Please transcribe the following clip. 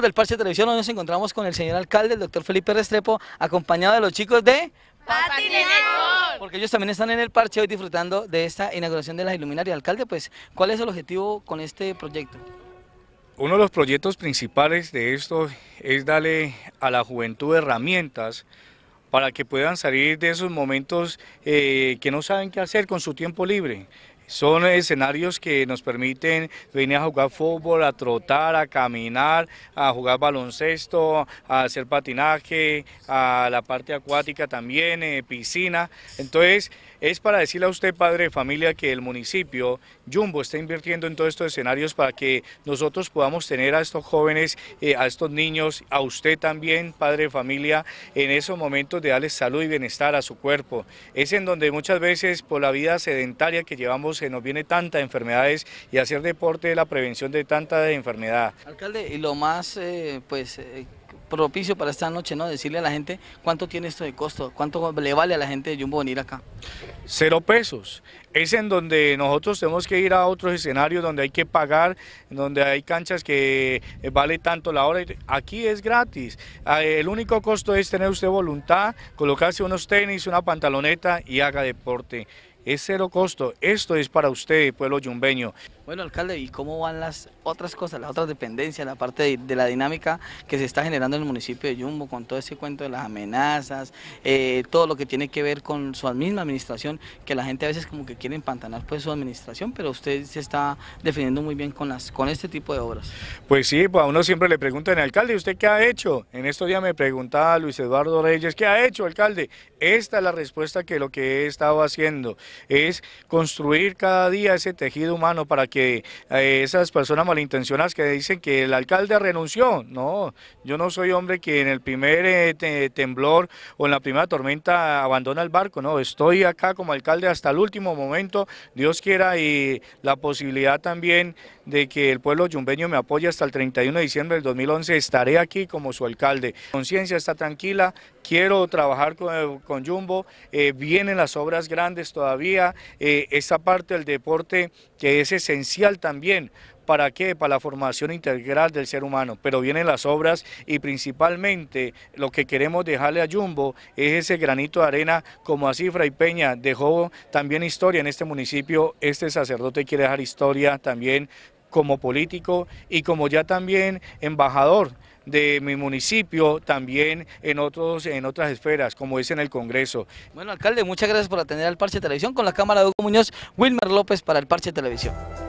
del Parche Televisión, hoy nos encontramos con el señor alcalde, el doctor Felipe Restrepo, acompañado de los chicos de... Patineco. Porque ellos también están en el Parche hoy disfrutando de esta inauguración de las iluminarias. Alcalde, pues, ¿cuál es el objetivo con este proyecto? Uno de los proyectos principales de esto es darle a la juventud herramientas para que puedan salir de esos momentos eh, que no saben qué hacer con su tiempo libre. Son escenarios que nos permiten venir a jugar fútbol, a trotar, a caminar, a jugar baloncesto, a hacer patinaje, a la parte acuática también, eh, piscina. Entonces, es para decirle a usted, padre de familia, que el municipio Jumbo está invirtiendo en todos estos escenarios para que nosotros podamos tener a estos jóvenes, eh, a estos niños, a usted también, padre de familia, en esos momentos de darle salud y bienestar a su cuerpo. Es en donde muchas veces por la vida sedentaria que llevamos se nos viene tanta enfermedades y hacer deporte es la prevención de tanta enfermedad. Alcalde, y lo más eh, pues eh, propicio para esta noche, ¿no? Decirle a la gente cuánto tiene esto de costo, cuánto le vale a la gente de Jumbo venir acá. Cero pesos. Es en donde nosotros tenemos que ir a otros escenarios donde hay que pagar, donde hay canchas que eh, vale tanto la hora. Aquí es gratis. Ah, el único costo es tener usted voluntad, colocarse unos tenis, una pantaloneta y haga deporte es cero costo. Esto es para usted, pueblo yumbeño. Bueno, alcalde, ¿y cómo van las otras cosas, las otras dependencias, la parte de, la dinámica que se está generando en el municipio de Yumbo con todo ese cuento de las amenazas, eh, todo lo que tiene que ver con su misma administración, que la gente a veces como que quiere empantanar pues su administración, pero usted se está defendiendo muy bien con, las, con este tipo de obras? Pues sí, pues a uno siempre le preguntan, alcalde, ¿usted qué ha hecho? En estos días me preguntaba Luis Eduardo Reyes, ¿qué ha hecho, alcalde? Esta es la respuesta que lo que he estado haciendo es construir cada día ese tejido humano para que eh, esas personas malintencionadas que dicen que el alcalde renunció, no, yo no soy hombre que en el primer eh, temblor o en la primera tormenta abandona el barco, no, estoy acá como alcalde hasta el último momento, Dios quiera y la posibilidad también de que el pueblo yumbeño me apoye hasta el 31 de diciembre del 2011, estaré aquí como su alcalde. Conciencia está tranquila, quiero trabajar con, con Jumbo, eh, vienen las obras grandes todavía, esta eh, esa parte del deporte que es esencial también. ¿Para qué? Para la formación integral del ser humano. Pero vienen las obras y principalmente lo que queremos dejarle a Jumbo es ese granito de arena, como así Fray Peña dejó también historia en este municipio, este sacerdote quiere dejar historia también como político y como ya también embajador de mi municipio, también en, otros, en otras esferas, como es en el Congreso. Bueno, alcalde, muchas gracias por atender al Parche Televisión. Con la cámara de Hugo Muñoz, Wilmer López para el Parche Televisión.